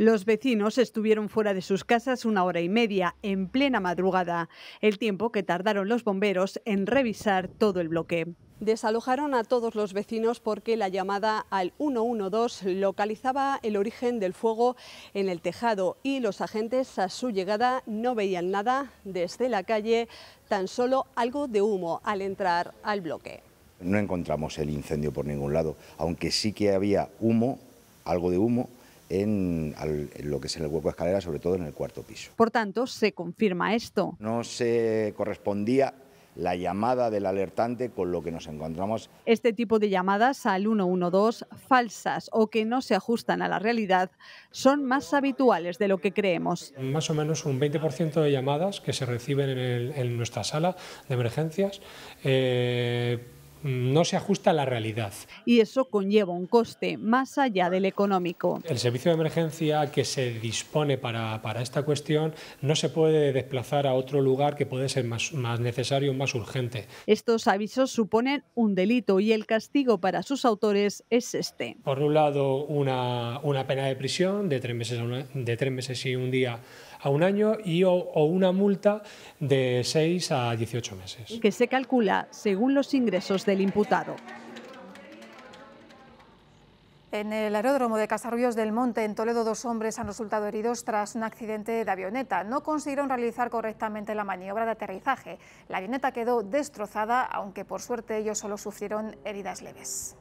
Los vecinos estuvieron fuera de sus casas una hora y media, en plena madrugada, el tiempo que tardaron los bomberos en revisar todo el bloque. Desalojaron a todos los vecinos porque la llamada al 112 localizaba el origen del fuego en el tejado y los agentes a su llegada no veían nada desde la calle, tan solo algo de humo al entrar al bloque. No encontramos el incendio por ningún lado, aunque sí que había humo, algo de humo, en, lo que es en el hueco de escalera, sobre todo en el cuarto piso. Por tanto, se confirma esto. No se correspondía la llamada del alertante con lo que nos encontramos. Este tipo de llamadas al 112 falsas o que no se ajustan a la realidad son más habituales de lo que creemos. Más o menos un 20% de llamadas que se reciben en, nuestra sala de emergencias. Eh, Mm, no se ajusta a la realidad. Y eso conlleva un coste más allá del económico. El servicio de emergencia que se dispone para, esta cuestión no se puede desplazar a otro lugar que puede ser más, más necesario, más urgente. Estos avisos suponen un delito y el castigo para sus autores es este. Por un lado, una, pena de prisión de tres meses, de tres meses y un día a un año y o, una multa de seis a dieciocho meses. Que se calcula según los ingresos del imputado. En el aeródromo de Casarrubios del Monte, en Toledo, dos hombres han resultado heridos tras un accidente de avioneta. No consiguieron realizar correctamente la maniobra de aterrizaje. La avioneta quedó destrozada, aunque por suerte ellos solo sufrieron heridas leves.